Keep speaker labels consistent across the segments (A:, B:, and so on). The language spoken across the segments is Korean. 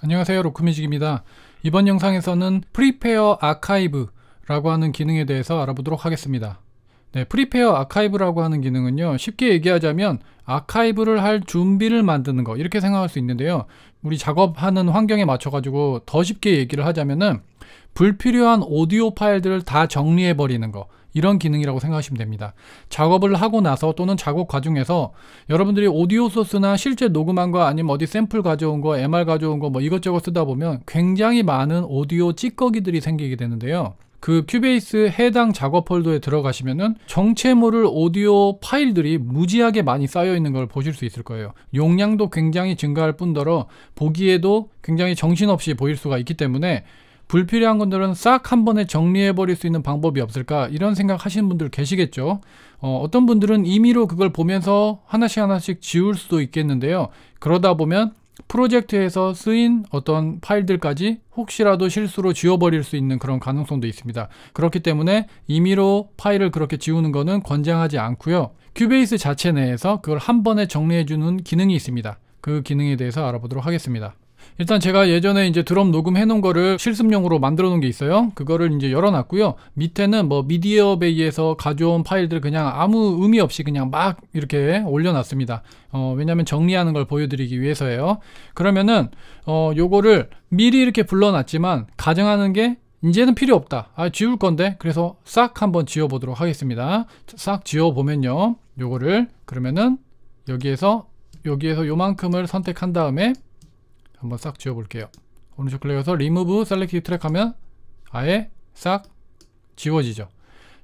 A: 안녕하세요 로크뮤직입니다 이번 영상에서는 프리페어 아카이브 라고 하는 기능에 대해서 알아보도록 하겠습니다 네, 프리페어 아카이브라고 하는 기능은요 쉽게 얘기하자면 아카이브를 할 준비를 만드는 거 이렇게 생각할 수 있는데요 우리 작업하는 환경에 맞춰 가지고 더 쉽게 얘기를 하자면은 불필요한 오디오 파일들을 다 정리해버리는 거 이런 기능이라고 생각하시면 됩니다. 작업을 하고 나서 또는 작업 과정에서 여러분들이 오디오 소스나 실제 녹음한 거 아니면 어디 샘플 가져온 거, MR 가져온 거 뭐 이것저것 쓰다 보면 굉장히 많은 오디오 찌꺼기들이 생기게 되는데요. 그 큐베이스 해당 작업 폴더에 들어가시면은 정체 모를 오디오 파일들이 무지하게 많이 쌓여 있는 걸 보실 수 있을 거예요. 용량도 굉장히 증가할 뿐더러 보기에도 굉장히 정신없이 보일 수가 있기 때문에 불필요한 것들은 싹 한 번에 정리해버릴 수 있는 방법이 없을까 이런 생각 하시는 분들 계시겠죠 어, 어떤 분들은 임의로 그걸 보면서 하나씩 하나씩 지울 수도 있겠는데요 그러다 보면 프로젝트에서 쓰인 어떤 파일들까지 혹시라도 실수로 지워버릴 수 있는 그런 가능성도 있습니다. 그렇기 때문에 임의로 파일을 그렇게 지우는 것은 권장하지 않고요. 큐베이스 자체 내에서 그걸 한 번에 정리해주는 기능이 있습니다. 그 기능에 대해서 알아보도록 하겠습니다. 일단 제가 예전에 이제 드럼 녹음해 놓은 거를 실습용으로 만들어 놓은 게 있어요 그거를 이제 열어 놨고요 밑에는 뭐 미디어 베이에서 가져온 파일들 그냥 아무 의미 없이 그냥 막 이렇게 올려 놨습니다 어, 왜냐면 정리하는 걸 보여드리기 위해서예요 그러면은 어, 요거를 미리 이렇게 불러 놨지만 가정하는 게 이제는 필요 없다 아 지울 건데 그래서 싹 한번 지워 보도록 하겠습니다 싹 지워 보면요 요거를 그러면은 여기에서 여기에서 요만큼을 선택한 다음에 한번 싹 지워볼게요. 오른쪽 클릭해서 remove select track 하면 아예 싹 지워지죠.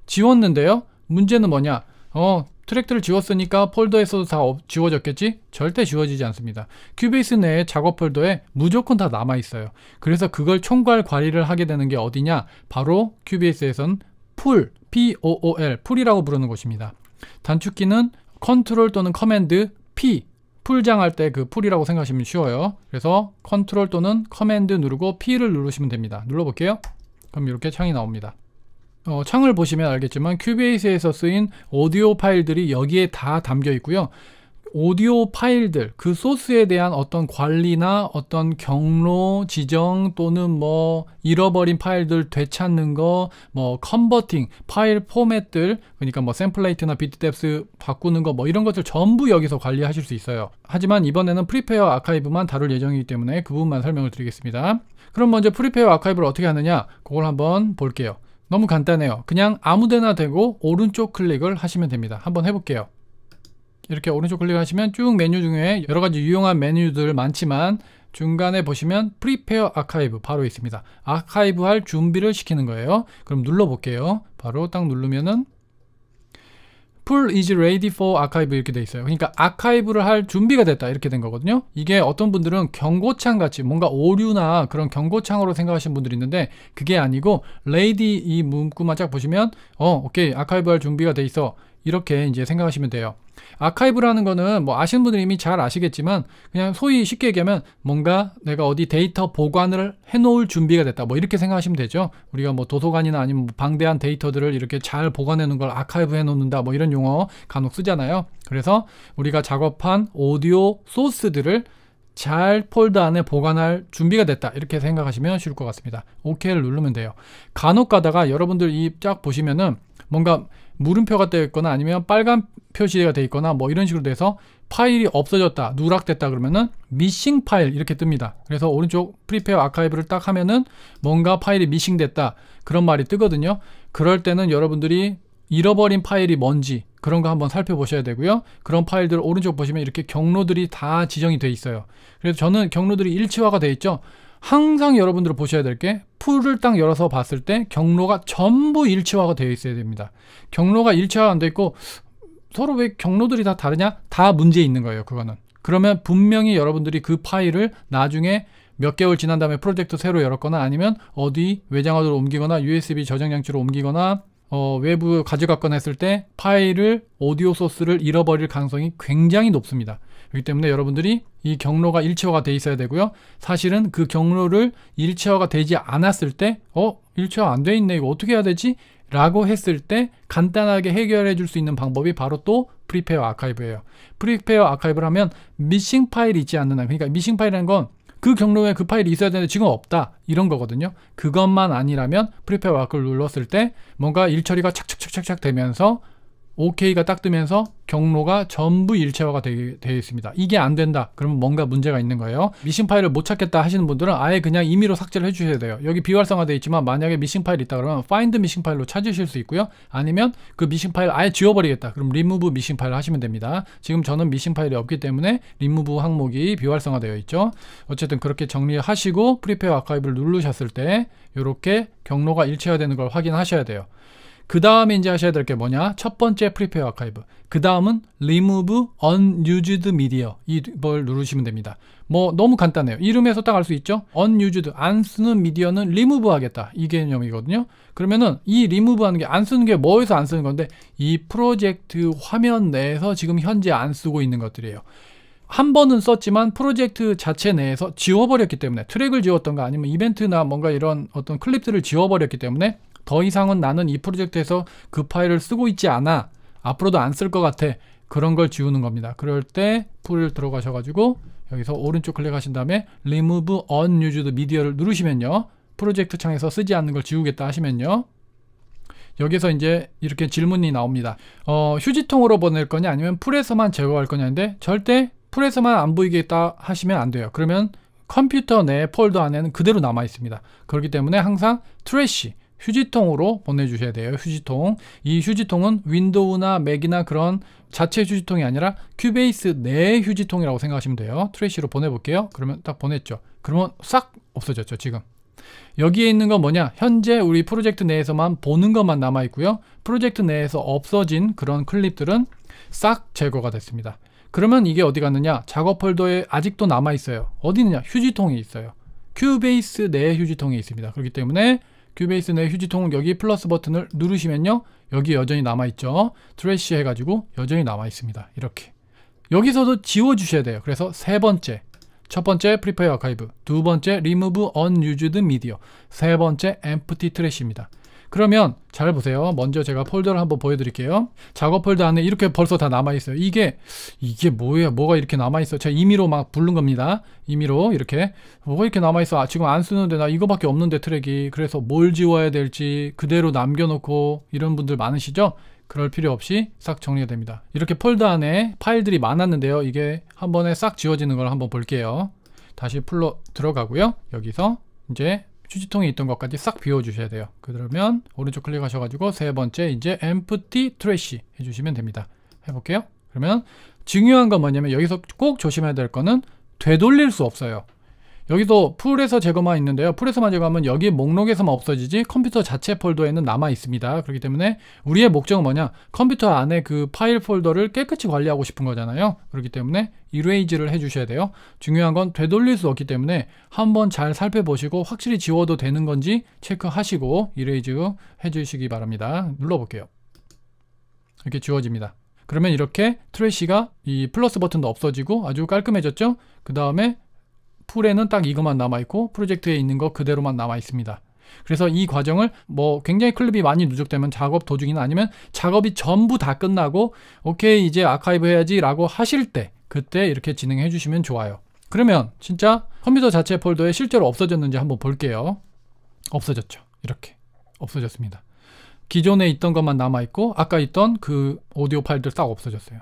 A: 지웠는데요. 문제는 뭐냐? 어, 트랙들을 지웠으니까 폴더에서도 다 지워졌겠지? 절대 지워지지 않습니다. 큐베이스 내에 작업 폴더에 무조건 다 남아있어요. 그래서 그걸 총괄 관리를 하게 되는 게 어디냐? 바로 큐베이스에선 풀, P-O-O-L, 풀이라고 부르는 곳입니다. 단축키는 컨트롤 또는 커맨드 P 풀장 할 때 그 풀이라고 생각하시면 쉬워요. 그래서 컨트롤 또는 커맨드 누르고 P를 누르시면 됩니다. 눌러볼게요. 그럼 이렇게 창이 나옵니다. 어, 창을 보시면 알겠지만 큐베이스에서 쓰인 오디오 파일들이 여기에 다 담겨 있고요. 오디오 파일들 그 소스에 대한 어떤 관리나 어떤 경로 지정 또는 뭐 잃어버린 파일들 되찾는 거 뭐 컨버팅 파일 포맷들 그러니까 뭐 샘플레이트나 비트뎁스 바꾸는 거 뭐 이런 것들 전부 여기서 관리하실 수 있어요 하지만 이번에는 프리페어 아카이브만 다룰 예정이기 때문에 그 부분만 설명을 드리겠습니다 그럼 먼저 프리페어 아카이브를 어떻게 하느냐 그걸 한번 볼게요 너무 간단해요 그냥 아무데나 되고 오른쪽 클릭을 하시면 됩니다 한번 해볼게요 이렇게 오른쪽 클릭하시면 쭉 메뉴 중에 여러 가지 유용한 메뉴들 많지만 중간에 보시면 프리페어 아카이브 바로 있습니다. 아카이브 할 준비를 시키는 거예요. 그럼 눌러볼게요. 바로 딱 누르면은 풀 is ready for archive 이렇게 돼 있어요. 그러니까 아카이브를 할 준비가 됐다 이렇게 된 거거든요. 이게 어떤 분들은 경고창 같이 뭔가 오류나 그런 경고창으로 생각하시는 분들이 있는데 그게 아니고 레이디 이 문구만 쫙 보시면 어 오케이 아카이브 할 준비가 돼 있어 이렇게 이제 생각하시면 돼요. 아카이브라는 거는 뭐 아시는 분들이 이미 잘 아시겠지만 그냥 소위 쉽게 얘기하면 뭔가 내가 어디 데이터 보관을 해놓을 준비가 됐다 뭐 이렇게 생각하시면 되죠 우리가 뭐 도서관이나 아니면 뭐 방대한 데이터들을 이렇게 잘 보관해 놓은 걸 아카이브 해 놓는다 뭐 이런 용어 간혹 쓰잖아요 그래서 우리가 작업한 오디오 소스들을 잘 폴더 안에 보관할 준비가 됐다 이렇게 생각하시면 쉬울 것 같습니다 OK를 누르면 돼요 간혹 가다가 여러분들 이쫙 보시면은 뭔가 물음표가 되어 있거나 아니면 빨간 표시가 되어 있거나 뭐 이런 식으로 돼서 파일이 없어졌다 누락됐다 그러면은 미싱 파일 이렇게 뜹니다 그래서 오른쪽 프리페어 아카이브를 딱 하면은 뭔가 파일이 미싱됐다 그런 말이 뜨거든요 그럴 때는 여러분들이 잃어버린 파일이 뭔지 그런 거 한번 살펴보셔야 되고요 그런 파일들 오른쪽 보시면 이렇게 경로들이 다 지정이 돼 있어요 그래서 저는 경로들이 일치화가 돼 있죠 항상 여러분들 보셔야 될 게 풀을 딱 열어서 봤을 때 경로가 전부 일체화가 되어 있어야 됩니다. 경로가 일체화가안 되어 있고 서로 왜 경로들이 다 다르냐? 다 문제 있는 거예요. 그거는. 그러면 분명히 여러분들이 그 파일을 나중에 몇 개월 지난 다음에 프로젝트 새로 열었거나 아니면 어디 외장하드로 옮기거나 USB 저장 장치로 옮기거나 어, 외부 가져갔거나 했을 때 파일을 오디오 소스를 잃어버릴 가능성이 굉장히 높습니다. 그렇기 때문에 여러분들이 이 경로가 일체화가 돼 있어야 되고요. 사실은 그 경로를 일체화가 되지 않았을 때 어? 일체화 안 돼 있네. 이거 어떻게 해야 되지? 라고 했을 때 간단하게 해결해 줄 수 있는 방법이 바로 또 프리페어 아카이브예요. 프리페어 아카이브를 하면 미싱 파일이 있지 않는 한 그러니까 미싱 파일이라는 건 그 경로에 그 파일이 있어야 되는데 지금 없다 이런 거거든요. 그것만 아니라면 프리페어 아크를 눌렀을 때 뭔가 일처리가 착착착착 되면서 OK가 딱 뜨면서 경로가 전부 일체화가 되어 있습니다. 이게 안 된다. 그러면 뭔가 문제가 있는 거예요. 미싱 파일을 못 찾겠다 하시는 분들은 아예 그냥 임의로 삭제를 해주셔야 돼요. 여기 비활성화되어 있지만 만약에 미싱 파일이 있다 그러면 find 미싱 파일로 찾으실 수 있고요. 아니면 그 미싱 파일 아예 지워버리겠다. 그럼 remove 미싱 파일 을 하시면 됩니다. 지금 저는 미싱 파일이 없기 때문에 remove 항목이 비활성화되어 있죠. 어쨌든 그렇게 정리하시고 프리페어 아카이브를 누르셨을 때 이렇게 경로가 일체화되는 걸 확인하셔야 돼요. 그 다음에 이제 하셔야 될 게 뭐냐? 첫 번째 프리페어 아카이브. 그 다음은 remove unused media. 이걸 누르시면 됩니다. 뭐 너무 간단해요. 이름에서 딱 알 수 있죠? unused, 안 쓰는 미디어는 remove 하겠다. 이 개념이거든요. 그러면은 이 remove 하는 게 안 쓰는 게 뭐에서 안 쓰는 건데 이 프로젝트 화면 내에서 지금 현재 안 쓰고 있는 것들이에요. 한 번은 썼지만 프로젝트 자체 내에서 지워버렸기 때문에 트랙을 지웠던가 아니면 이벤트나 뭔가 이런 어떤 클립들을 지워버렸기 때문에 더 이상은 나는 이 프로젝트에서 그 파일을 쓰고 있지 않아. 앞으로도 안 쓸 것 같아. 그런 걸 지우는 겁니다. 그럴 때 풀을 들어가셔가지고 여기서 오른쪽 클릭하신 다음에 remove unused media를 누르시면요. 프로젝트 창에서 쓰지 않는 걸 지우겠다 하시면요. 여기서 이제 이렇게 질문이 나옵니다. 어, 휴지통으로 보낼 거냐 아니면 풀에서만 제거할 거냐인데 절대 풀에서만 안 보이겠다 하시면 안 돼요. 그러면 컴퓨터 내 폴더 안에는 그대로 남아 있습니다. 그렇기 때문에 항상 트래쉬 휴지통으로 보내주셔야 돼요. 휴지통. 이 휴지통은 윈도우나 맥이나 그런 자체 휴지통이 아니라 큐베이스 내 휴지통이라고 생각하시면 돼요. 트래쉬로 보내볼게요. 그러면 딱 보냈죠. 그러면 싹 없어졌죠, 지금. 여기에 있는 건 뭐냐? 현재 우리 프로젝트 내에서만 보는 것만 남아있고요. 프로젝트 내에서 없어진 그런 클립들은 싹 제거가 됐습니다. 그러면 이게 어디 갔느냐? 작업 폴더에 아직도 남아있어요. 어디 있느냐? 휴지통에 있어요. 큐베이스 내 휴지통에 있습니다. 그렇기 때문에 큐베이스 내 휴지 통 여기 플러스 버튼을 누르시면요. 여기 여전히 남아있죠. 트래쉬 해가지고 여전히 남아있습니다. 이렇게. 여기서도 지워주셔야 돼요. 그래서 세 번째. 첫 번째 프리페어 아카이브, 두 번째 리무브 언유즈드 미디어, 세 번째 엠프티 트래쉬입니다 그러면 잘 보세요. 먼저 제가 폴더를 한번 보여드릴게요. 작업 폴더 안에 이렇게 벌써 다 남아있어요. 이게 이게 뭐야 뭐가 이렇게 남아있어? 제가 임의로 막 부른 겁니다. 임의로 이렇게 뭐가 이렇게 남아있어? 아, 지금 안 쓰는데 나 이거밖에 없는데 트랙이 그래서 뭘 지워야 될지 그대로 남겨놓고 이런 분들 많으시죠? 그럴 필요 없이 싹 정리가 됩니다. 이렇게 폴더 안에 파일들이 많았는데요. 이게 한 번에 싹 지워지는 걸 한번 볼게요. 다시 풀로 들어가고요. 여기서 이제 휴지통에 있던 것까지 싹 비워주셔야 돼요. 그러면 오른쪽 클릭하셔가지고 세 번째 이제 empty trash 해주시면 됩니다. 해볼게요. 그러면 중요한 건 뭐냐면 여기서 꼭 조심해야 될 거는 되돌릴 수 없어요. 여기도 풀에서 제거만 있는데요. 풀에서만 제거하면 여기 목록에서만 없어지지 컴퓨터 자체 폴더에는 남아 있습니다. 그렇기 때문에 우리의 목적은 뭐냐? 컴퓨터 안에 그 파일 폴더를 깨끗이 관리하고 싶은 거잖아요. 그렇기 때문에 이레이즈를 해주셔야 돼요. 중요한 건 되돌릴 수 없기 때문에 한번 잘 살펴보시고 확실히 지워도 되는 건지 체크하시고 이레이즈 해주시기 바랍니다. 눌러볼게요. 이렇게 지워집니다. 그러면 이렇게 트래시가 이 플러스 버튼도 없어지고 아주 깔끔해졌죠? 그 다음에 풀에는 딱 이것만 남아있고 프로젝트에 있는 거 그대로만 남아있습니다. 그래서 이 과정을 뭐 굉장히 클립이 많이 누적되면 작업 도중이나 아니면 작업이 전부 다 끝나고 오케이 이제 아카이브 해야지 라고 하실 때 그때 이렇게 진행해 주시면 좋아요. 그러면 진짜 컴퓨터 자체 폴더에 실제로 없어졌는지 한번 볼게요. 없어졌죠. 이렇게 없어졌습니다. 기존에 있던 것만 남아있고 아까 있던 그 오디오 파일들 딱 없어졌어요.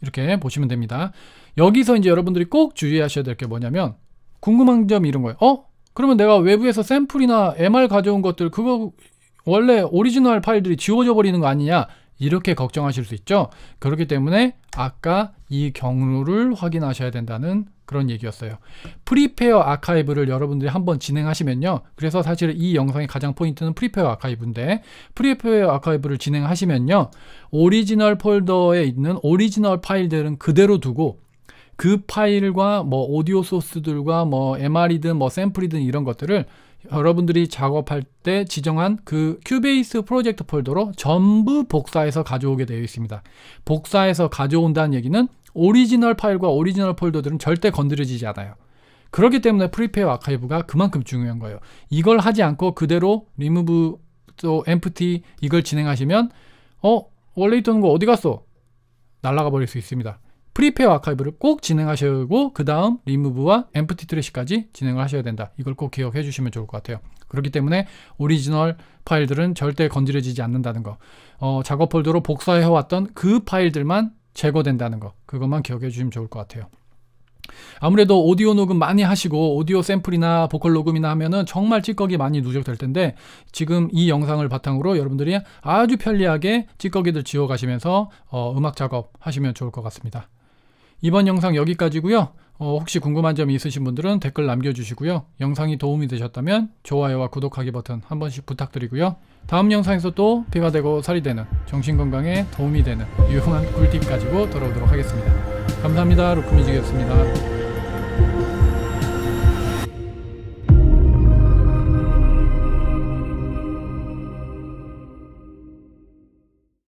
A: 이렇게 보시면 됩니다. 여기서 이제 여러분들이 꼭 주의하셔야 될 게 뭐냐면 궁금한 점 이런 거예요. 어? 그러면 내가 외부에서 샘플이나 MR 가져온 것들 그거 원래 오리지널 파일들이 지워져 버리는 거 아니냐? 이렇게 걱정하실 수 있죠. 그렇기 때문에 아까 이 경로를 확인하셔야 된다는 그런 얘기였어요. 프리페어 아카이브를 여러분들이 한번 진행하시면요. 그래서 사실 이 영상의 가장 포인트는 프리페어 아카이브인데 프리페어 아카이브를 진행하시면요. 오리지널 폴더에 있는 오리지널 파일들은 그대로 두고 그 파일과 뭐 오디오 소스들과 뭐 MR이든 뭐 샘플이든 이런 것들을 여러분들이 작업할 때 지정한 그 큐베이스 프로젝트 폴더로 전부 복사해서 가져오게 되어 있습니다. 복사해서 가져온다는 얘기는 오리지널 파일과 오리지널 폴더들은 절대 건드려지지 않아요. 그렇기 때문에 프리페어 아카이브가 그만큼 중요한 거예요. 이걸 하지 않고 그대로 리무브 또 엠프티 이걸 진행하시면 어 원래 있던 거 어디 갔어? 날라가 버릴 수 있습니다. 프리페어 아카이브를 꼭 진행하셔야 하고 그 다음 리무브와 엠프티 트래시까지 진행을 하셔야 된다. 이걸 꼭 기억해 주시면 좋을 것 같아요. 그렇기 때문에 오리지널 파일들은 절대 건드려지지 않는다는 거. 어, 작업 폴더로 복사해 왔던 그 파일들만 제거된다는 거. 그것만 기억해 주시면 좋을 것 같아요. 아무래도 오디오 녹음 많이 하시고 오디오 샘플이나 보컬 녹음이나 하면은 정말 찌꺼기 많이 누적될 텐데 지금 이 영상을 바탕으로 여러분들이 아주 편리하게 찌꺼기들 지워 가시면서 어, 음악 작업 하시면 좋을 것 같습니다. 이번 영상 여기까지고요. 어, 혹시 궁금한 점이 있으신 분들은 댓글 남겨주시고요. 영상이 도움이 되셨다면 좋아요와 구독하기 버튼 한 번씩 부탁드리고요. 다음 영상에서 또 피가 되고 살이 되는 정신건강에 도움이 되는 유용한 꿀팁 가지고 돌아오도록 하겠습니다. 감사합니다. 루크미지겠습니다.